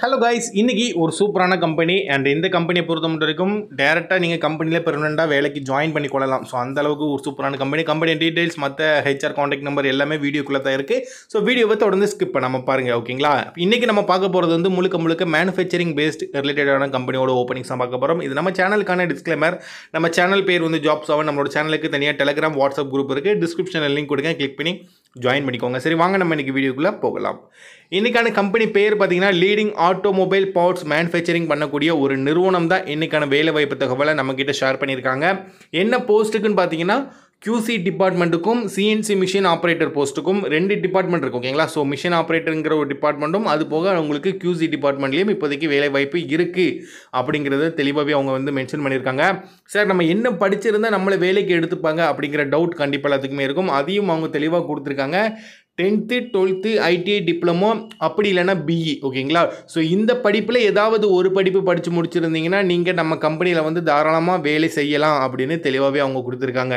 hello guys இன்றைக்கி ஒரு சூப்பரான கம்பெனி அண்ட் இந்த கம்பெனியை பொறுத்த மட்டும் வரைக்கும் டேரெக்டாக நீங்கள் கம்பெனியில் பெர்மனெண்ட்டாக வேலைக்கு ஜாயின் பண்ணி கொள்ளலாம் ஸோ அந்தளவுக்கு ஒரு சூப்பரான கம்பெனி கம்பெனி டீடைல்ஸ் மற்ற ஹெச்ஆர் காண்டாக்ட் நம்பர் எல்லாமே வீடியோக்குள்ளே தான் இருக்குது ஸோ வீடியோவை தொடர்ந்து ஸ்கிப் பண்ணாமல் பாருங்கள் ஓகேங்களா இன்றைக்கி நம்ம பார்க்க போகிறது வந்து முழுக்க முழுக்க மேனுஃபேக்சரிங் பேஸ்ட் ரிலேட்டடான கம்பெனியோட ஓப்பனிங்ஸ் தான் பார்க்க போகிறோம் இது நம்ம சேனலுக்கான டிஸ்க்ளைமர் நம்ம சேனல் பேர் வந்து ஜாப்ஸ் ஆகும் நம்மளோட சேனலுக்கு தனியாக டெலிகிராம் வாட்ஸ்அப் குரூப் இருக்குது டிஸ்கிரிப்ஷனில் லிங்க் கொடுங்க கிளிக் பண்ணி ஜாயின் பண்ணிக்கோங்க சரி வாங்க நம்ம இன்றைக்கி வீடியோக்குள்ளே போகலாம் இன்றைக்கான கம்பெனி பேர் பார்த்திங்கன்னா லீடிங் ஆட்டோமொபைல் பார்ட்ஸ் மேனுஃபேக்சரிங் பண்ணக்கூடிய ஒரு நிறுவனம் தான் இன்றைக்கான வேலைவாய்ப்பு தகவலை நம்மக்கிட்ட ஷேர் பண்ணியிருக்காங்க என்ன போஸ்ட்டுக்குன்னு பார்த்தீங்கன்னா கியூசி டிபார்ட்மெண்ட்டுக்கும் சிஎன்சி மிஷின் ஆப்ரேட்டர் போஸ்ட்டுக்கும் ரெண்டு டிபார்ட்மெண்ட் இருக்கும் ஓகேங்களா ஸோ மிஷின் ஆப்ரேட்டருங்கிற ஒரு டிபார்ட்மெண்ட்டும் அது போக அவங்களுக்கு கியூசி டிபார்ட்மெண்ட்லேயும் இப்போதைக்கு வேலை வாய்ப்பு இருக்குது அப்படிங்கிறத தெளிவாகவே அவங்க வந்து மென்ஷன் பண்ணியிருக்காங்க சார் நம்ம என்ன படிச்சிருந்தால் நம்மளை வேலைக்கு எடுத்துப்பாங்க அப்படிங்கிற டவுட் கண்டிப்பாக எல்லாத்துக்குமே இருக்கும் அதையும் அவங்க தெளிவாக கொடுத்துருக்காங்க டென்த்து டுவெல்த்து ஐடிஐ டிப்ளமோ அப்படி இல்லைனா பிஇ ஓகேங்களா e, ஸோ இந்த படிப்பில் ஏதாவது ஒரு படிப்பு படித்து முடிச்சிருந்தீங்கன்னா நீங்கள் நம்ம கம்பெனியில் வந்து தாராளமாக வேலை செய்யலாம் அப்படின்னு தெளிவாகவே அவங்க கொடுத்துருக்காங்க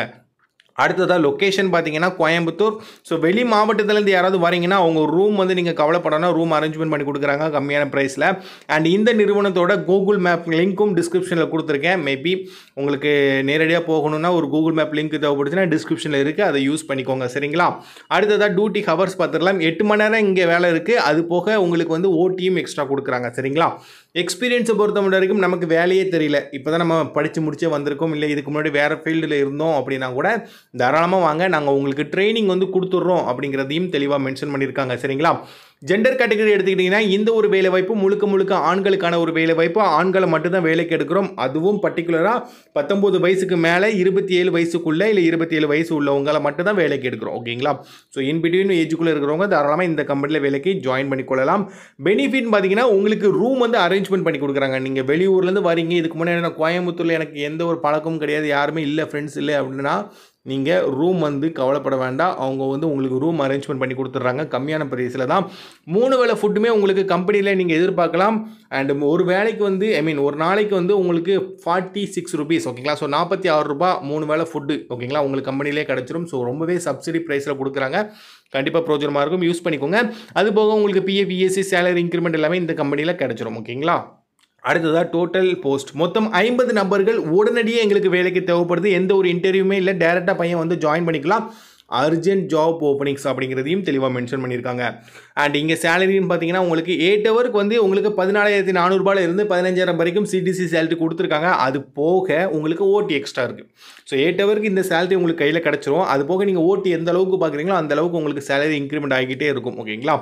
அடுத்ததாக லொக்கேஷன் பார்த்தீங்கன்னா கோயம்புத்தூர் ஸோ வெளி மாவட்டத்துலேருந்து யாராவது வரீங்கன்னா அவங்க ரூம் வந்து நீங்கள் கவலைப்படணும் ரூம் அரேஞ்ச்மெண்ட் பண்ணி கொடுக்குறாங்க கம்மியான ப்ரைஸில் அண்ட் இந்த நிறுவனத்தோட கூகுள் மேப் லிங்க்கும் டிஸ்கிரிப்ஷனில் கொடுத்துருக்கேன் மேபி உங்களுக்கு நேரடியாக போகணும்னா ஒரு கூகுள் மேப் லிங்க் தேவைப்படுச்சுன்னா டிஸ்கிரிப்ஷனில் இருக்குது அதை யூஸ் பண்ணிக்கோங்க சரிங்களா அடுத்ததாக டியூட்டி ஹவர்ஸ் பார்த்துடலாம் எட்டு மணி நேரம் இங்கே வேலை இருக்குது அது போக உங்களுக்கு வந்து ஓட்டியும் எக்ஸ்ட்ரா கொடுக்குறாங்க சரிங்களா எக்ஸ்பீரியன்ஸை பொறுத்த வரைக்கும் நமக்கு வேலையே தெரியல இப்போ தான் நம்ம படித்து முடிச்சே வந்திருக்கோம் இல்லை இதுக்கு முன்னாடி வேறு ஃபீல்டில் இருந்தோம் அப்படின்னா கூட தாராளமாக வாங்க நாங்கள் உங்களுக்கு ட்ரைனிங் வந்து கொடுத்துட்றோம் அப்படிங்கிறதையும் தெளிவாக மென்ஷன் பண்ணியிருக்காங்க சரிங்களா ஜெண்டர் கேட்டகரி எடுத்துக்கிட்டிங்கன்னா இந்த ஒரு வேலை வாய்ப்பு முழுக்க முழுக்க ஆண்களுக்கான ஒரு வேலை வாய்ப்பு ஆண்களை மட்டும்தான் வேலைக்கு எடுக்கிறோம் அதுவும் பர்டிகுலராக பத்தொம்போது வயசுக்கு மேலே இருபத்தி ஏழு வயசுக்குள்ளே இல்லை இருபத்தி ஏழு வயசு உள்ளவங்களை மட்டும்தான் வேலைக்கு எடுக்கிறோம் ஓகேங்களா ஸோ இன் பிட்வீன் ஏஜுக்குள்ளே இருக்கிறவங்க தாராளமாக இந்த கம்பெனியில் வேலைக்கு ஜாயின் பண்ணிக்கொள்ளலாம் பெனிஃபிட்னு பார்த்தீங்கன்னா உங்களுக்கு ரூம் வந்து அரேஞ்ச்மெண்ட் பண்ணி கொடுக்குறாங்க நீங்கள் வெளியூர்லேருந்து வரீங்க இதுக்கு முன்னாடி நான் கோயம்புத்தூரில் எனக்கு எந்த ஒரு பழக்கமும் கிடையாது யாருமே இல்லை ஃப்ரெண்ட்ஸ் இல்லை அப்படின்னா நீங்கள் ரூம் வந்து கவலைப்பட வேண்டாம் அவங்க வந்து உங்களுக்கு ரூம் அரேஞ்ச்மெண்ட் பண்ணி கொடுத்துட்றாங்க கம்மியான ப்ரைஸில் தான் மூணு வேலை ஃபுட்டுமே உங்களுக்கு கம்பெனியில் நீங்கள் எதிர்பார்க்கலாம் அண்ட் ஒரு வேலைக்கு வந்து ஐ மீன் ஒரு நாளைக்கு வந்து உங்களுக்கு ஃபார்ட்டி சிக்ஸ் ருபீஸ் ஓகேங்களா ஸோ நாற்பத்தி ஆறு ரூபா மூணு வேலை ஃபுட்டு ஓகேங்களா உங்களுக்கு கம்பெனிலே கிடச்சிரும் ஸோ ரொம்பவே சப்சிடி ப்ரைஸில் கொடுக்குறாங்க கண்டிப்பாக ப்ரோஜனமாக இருக்கும் யூஸ் பண்ணிக்கோங்க அது போக உங்களுக்கு பிஎபிஎஸ்சி சேலரி இன்க்ரிமெண்ட் எல்லாமே இந்த கம்பெனியில் கிடச்சிரும் ஓகேங்களா அடுத்ததாக டோட்டல் போஸ்ட் மொத்தம் ஐம்பது நபர்கள் உடனடியே எங்களுக்கு வேலைக்கு தேவைப்படுது எந்த ஒரு இன்டர்வியூமே இல்லை டேரெக்டாக பையன் வந்து ஜாயின் பண்ணிக்கலாம் அர்ஜென்ட் ஜாப் ஓப்பனிங்ஸ் அப்படிங்கிறதையும் தெளிவாக மென்ஷன் பண்ணியிருக்காங்க அண்ட் இங்கே சேலரின்னு பார்த்தீங்கன்னா உங்களுக்கு எயிட் ஹவருக்கு வந்து உங்களுக்கு பதினாலாயிரத்தி இருந்து பதினஞ்சாயிரம் வரைக்கும் சிடிசி சேலரி கொடுத்துருக்காங்க அது போக உங்களுக்கு ஓட்டி எக்ஸ்ட்ரா இருக்குது ஸோ எயிட் ஹவருக்கு இந்த சேலரி உங்களுக்கு கையில் கிடச்சிரும் அது போக நீங்கள் ஓட்டி எந்த அளவுக்கு பார்க்குறீங்களோ அந்த அளவுக்கு உங்களுக்கு சேலரி இன்க்ரிமெண்ட் ஆகிக்கிட்டே இருக்கும் ஓகேங்களா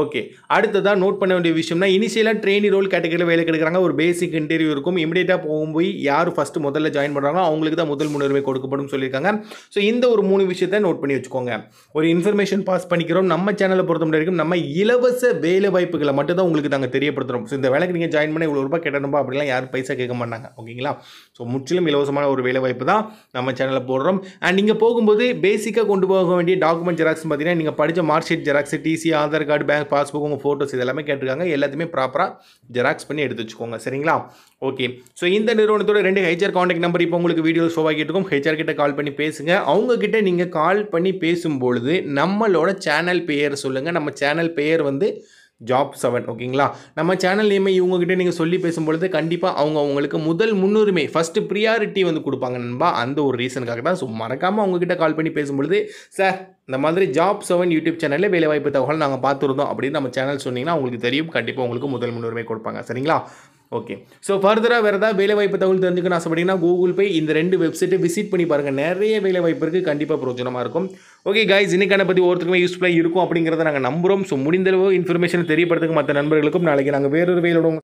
ஓகே அடுத்ததாக நோட் பண்ண வேண்டிய விஷயம்னா இனிஷியலாக ட்ரெயினி ரோல் கேட்டகரியில் வேலை கிடைக்கிறாங்க ஒரு பேசிக் இன்டர்வியூ இருக்கும் இமீடியட்டாக போய் யார் ஃபஸ்ட்டு முதல்ல ஜாயின் பண்ணுறாங்களோ அவங்களுக்கு தான் முதல் முன்னுரிமை கொடுக்கப்படும் சொல்லியிருக்காங்க ஸோ இந்த ஒரு மூணு விஷயத்தை நோட் பண்ணி பண்ணி வச்சுக்கோங்க ஒரு இன்ஃபர்மேஷன் பாஸ் பண்ணிக்கிறோம் நம்ம சேனலை பொறுத்த வரைக்கும் நம்ம இலவச வேலை வாய்ப்புகளை மட்டும் தான் உங்களுக்கு நாங்கள் தெரியப்படுத்துகிறோம் ஸோ இந்த வேலைக்கு நீங்கள் ஜாயின் பண்ணி இவ்வளோ ரூபாய் கேட்டணும் அப்படிலாம் யாரும் பைசா கேட்க மாட்டாங்க ஓகேங்களா ஸோ முற்றிலும் இலவசமான ஒரு வேலை வாய்ப்பு தான் நம்ம சேனலில் போடுறோம் அண்ட் நீங்கள் போகும்போது பேசிக்காக கொண்டு போக வேண்டிய டாக்குமெண்ட் ஜெராக்ஸ் பார்த்தீங்கன்னா நீங்கள் படித்த mark sheet xerox TC Aadhaar card bank passbook உங்கள் ஃபோட்டோஸ் இதெல்லாமே கேட்டிருக்காங்க எல்லாத்தையுமே ப்ராப்பராக ஜெராக்ஸ் பண்ணி எடுத்து வச்சுக்கோங்க சரிங்களா ஓகே ஸோ இந்த நிறுவனத்தோட ரெண்டு ஹெச்ஆர் காண்டாக்ட் நம்பர் இப்போ உங்களுக்கு வீடியோ ஷோவாகிட்டு இருக்கும் ஹெச்ஆர் கிட்ட கால் பண்ணி பேசுங்க அவங்க கிட்ட நீங்கள் கால் பண்ணி பண்ணி பேசும்பொழுது நம்மளோட சேனல் பெயர் சொல்லுங்கள் நம்ம சேனல் பெயர் வந்து ஜாப் செவன் ஓகேங்களா நம்ம சேனல் நேமை இவங்ககிட்ட நீங்கள் சொல்லி பேசும்பொழுது கண்டிப்பாக அவங்க அவங்களுக்கு முதல் முன்னுரிமை ஃபஸ்ட்டு ப்ரியாரிட்டி வந்து கொடுப்பாங்க நண்பா அந்த ஒரு ரீசனுக்காக தான் ஸோ மறக்காமல் அவங்ககிட்ட கால் பண்ணி பேசும்பொழுது சார் இந்த மாதிரி ஜாப் செவன் யூடியூப் சேனலில் வேலைவாய்ப்பு தகவல் நாங்கள் பார்த்துருந்தோம் அப்படின்னு நம்ம சேனல் சொன்னிங்கன்னா உங்களுக்கு தெரியும் கண்டிப்பாக உங்களுக்கு முதல் முன்னுரிமை கொடுப்பாங்க சரிங்களா ஓகே ஸோ ஃபர்தராக வேறு ஏதாவது வேலைவாய்ப்பு தகவல் தெரிஞ்சுக்கணும் ஆசைப்பட்டீங்கன்னா கூகுள் பே இந்த ரெண்டு வெப்சைட்டை விசிட் பண்ணி பாருங்கள் நிறைய வேலைவாய்ப்பு இருக்குது கண்டிப்பாக பிரோஜனமாக இருக்கும் ஓகே கைஸ் இன்றைக்கான பற்றி ஒருத்தருக்குமே யூஸ்ஃபுல்லாக இருக்கும் அப்படிங்கிறத நாங்கள் நம்புகிறோம் ஸோ முடிந்தளவு இன்ஃபர்மேஷன் தெரியப்படுத்துக்கு மற்ற நண்பர்களுக்கும் நாளைக்கு நாங்கள் வேறொரு வேலையோட